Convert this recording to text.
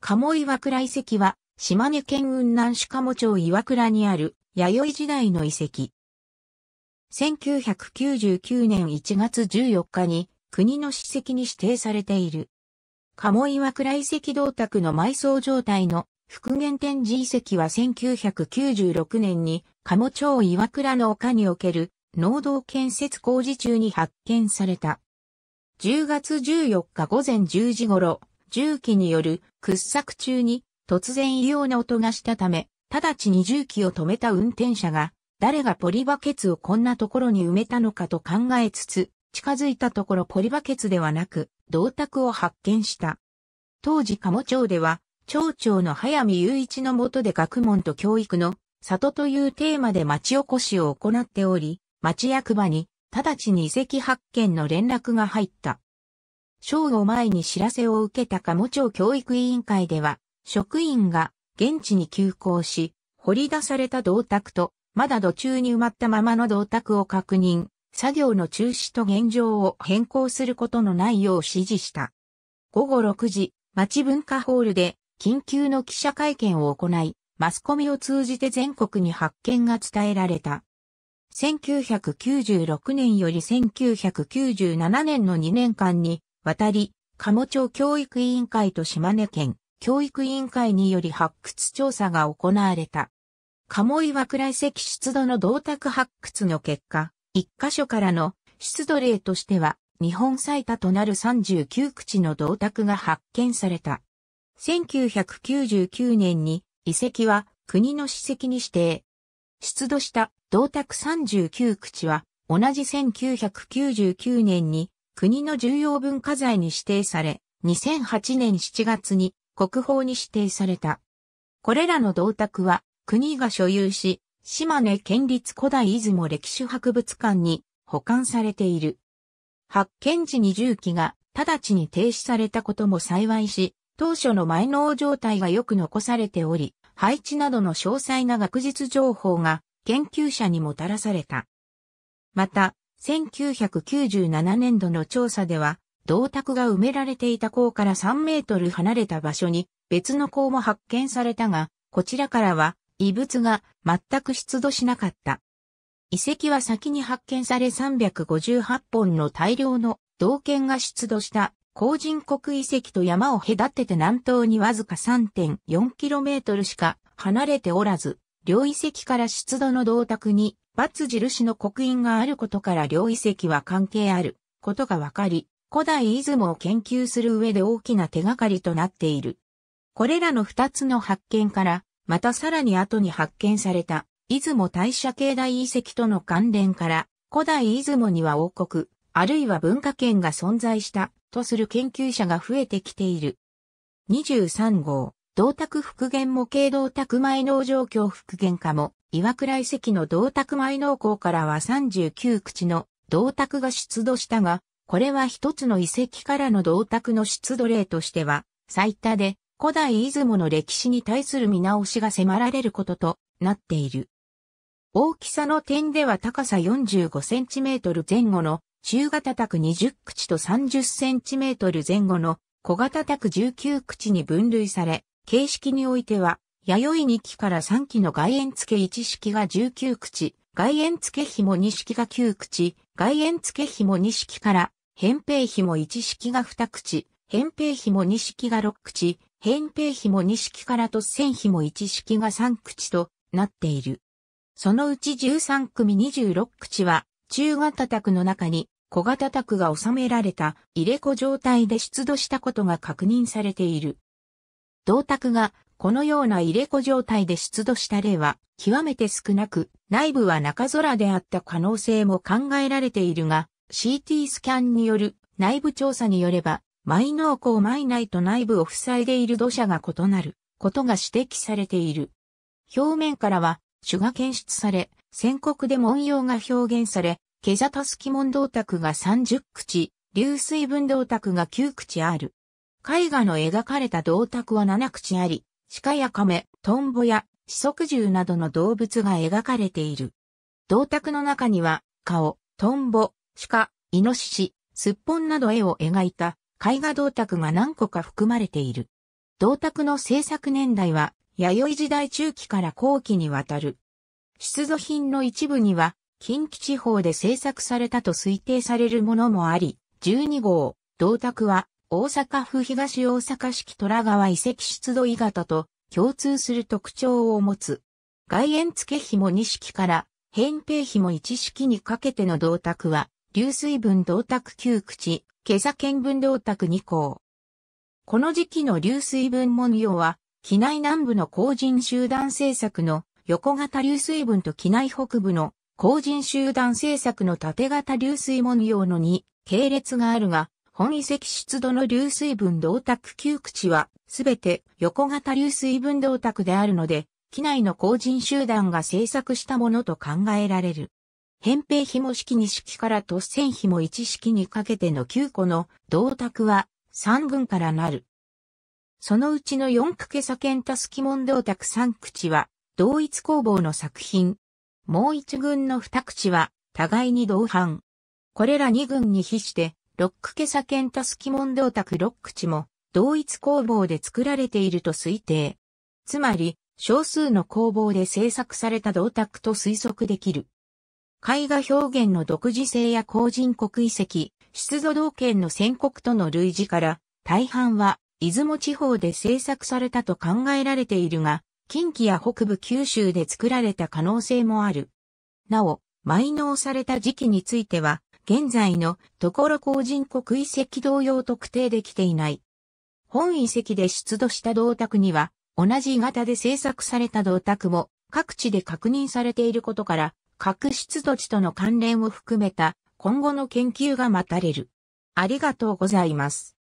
鴨岩倉遺跡は、島根県雲南市鴨町岩倉にある、弥生時代の遺跡。1999年1月14日に、国の史跡に指定されている。鴨岩倉遺跡銅鐸の埋葬状態の復元展示遺跡は1996年に、鴨町岩倉の丘における、農道建設工事中に発見された。10月14日午前10時頃、重機による掘削中に突然異様な音がしたため、直ちに重機を止めた運転者が、誰がポリバケツをこんなところに埋めたのかと考えつつ、近づいたところポリバケツではなく、銅鐸を発見した。当時鴨町では、町長の早見雄一の下で学問と教育の里というテーマで町おこしを行っており、町役場に直ちに遺跡発見の連絡が入った。正午前に知らせを受けた鴨町教育委員会では、職員が現地に急行し、掘り出された銅鐸と、まだ土中に埋まったままの銅鐸を確認、作業の中止と現状を変更することのないよう指示した。午後6時、町文化ホールで緊急の記者会見を行い、マスコミを通じて全国に発見が伝えられた。1996年より1997年の2年間に渡り、鴨町教育委員会と島根県教育委員会により発掘調査が行われた。鴨岩倉遺跡出土の銅鐸発掘の結果、一箇所からの出土例としては、日本最多となる39口の銅鐸が発見された。1999年に遺跡は国の史跡に指定。出土した銅鐸39口は同じ1999年に国の重要文化財に指定され、2008年7月に国宝に指定された。これらの銅鐸は国が所有し、島根県立古代出雲歴史博物館に保管されている。発見時に重機が直ちに停止されたことも幸いし、当初の前納状態がよく残されており、配置などの詳細な学術情報が研究者にもたらされた。また、1997年度の調査では、銅鐸が埋められていた港から3メートル離れた場所に別の港も発見されたが、こちらからは異物が全く出土しなかった。遺跡は先に発見され358本の大量の銅剣が出土した後人国遺跡と山を隔てて南東にわずか 3.4km しか離れておらず、両遺跡から出土の銅鐸にバツ印の刻印があることから両遺跡は関係あることがわかり、古代出雲を研究する上で大きな手がかりとなっている。これらの二つの発見から、またさらに後に発見された出雲大社境内遺跡との関連から、古代出雲には王国、あるいは文化圏が存在したとする研究者が増えてきている。23号。銅鐸復元模型銅鐸埋農状況復元化も、岩倉遺跡の銅鐸埋農港からは39口の銅鐸が出土したが、これは一つの遺跡からの銅鐸の出土例としては、最多で、古代出雲の歴史に対する見直しが迫られることとなっている。大きさの点では高さ45センチメートル前後の中型卓20口と30センチメートル前後の小型卓19口に分類され、形式においては、弥生2期から3期の外縁付け1式が19口、外縁付け紐2式が9口、外縁付け紐2式から、扁平紐1式が2口、扁平紐2式が6口、扁平紐2式からと線紐1式が3口となっている。そのうち13組26口は、中型宅の中に小型宅が収められた入れ子状態で出土したことが確認されている。銅鐸がこのような入れ子状態で出土した例は極めて少なく、内部は中空であった可能性も考えられているが、CT スキャンによる内部調査によれば、埋納口埋内と内部を塞いでいる土砂が異なることが指摘されている。表面からは種が検出され、宣告で文様が表現され、ケザタスキモン銅鐸が30口、流水分銅鐸が9口ある。絵画の描かれた銅鐸は七口あり、鹿や亀、トンボや、四足獣などの動物が描かれている。銅鐸の中には、顔、トンボ、鹿、イノシシ、すっぽんなど絵を描いた絵画銅鐸が何個か含まれている。銅鐸の制作年代は、弥生時代中期から後期にわたる。出土品の一部には、近畿地方で制作されたと推定されるものもあり、12号、銅鐸は大阪府東大阪市虎川遺跡出土鋳型と共通する特徴を持つ。外縁付紐2式から扁平紐1式にかけての銅鐸は、流水分銅鐸9口、毛座見分銅鐸2項。この時期の流水分文様は、機内南部の工人集団政策の横型流水分と機内北部の工人集団政策の縦型流水文様の2系列があるが、本遺跡出土の流水分銅鐸旧口は、すべて横型流水分銅鐸であるので、機内の工人集団が制作したものと考えられる。扁平紐式2式から突線紐1式にかけての9個の銅鐸は3群からなる。そのうちの4区け左剣たすき門銅鐸3口は同一工房の作品。もう1群の2口は互いに同伴。これら2群に比してロックケサケンタスキモンドオタクロックチも同一工房で作られていると推定。つまり、少数の工房で制作された銅鐸と推測できる。絵画表現の独自性や後人国遺跡、出土道県の宣告との類似から、大半は出雲地方で制作されたと考えられているが、近畿や北部九州で作られた可能性もある。なお、埋納された時期については、現在のところ後人国遺跡同様特定できていない。本遺跡で出土した銅鐸には、同じ型で製作された銅鐸も各地で確認されていることから、各出土地との関連を含めた今後の研究が待たれる。ありがとうございます。